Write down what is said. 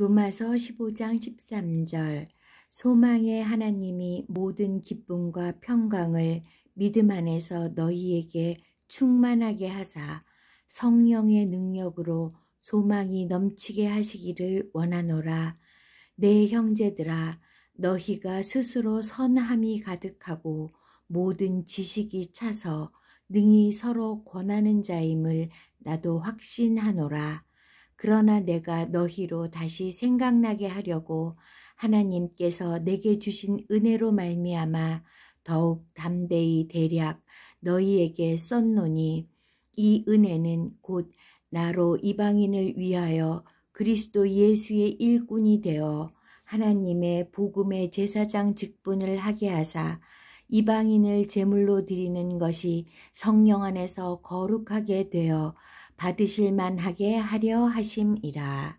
로마서 15장 13절 소망의 하나님이 모든 기쁨과 평강을 믿음 안에서 너희에게 충만하게 하사 성령의 능력으로 소망이 넘치게 하시기를 원하노라. 내 형제들아 너희가 스스로 선함이 가득하고 모든 지식이 차서 능히 서로 권하는 자임을 나도 확신하노라. 그러나 내가 너희로 다시 생각나게 하려고 하나님께서 내게 주신 은혜로 말미암아 더욱 담대히 대략 너희에게 썼노니 이 은혜는 곧 나로 이방인을 위하여 그리스도 예수의 일꾼이 되어 하나님의 복음의 제사장 직분을 하게 하사 이방인을 제물로 드리는 것이 성령 안에서 거룩하게 되어 받으실 만하게 하려 하심이라.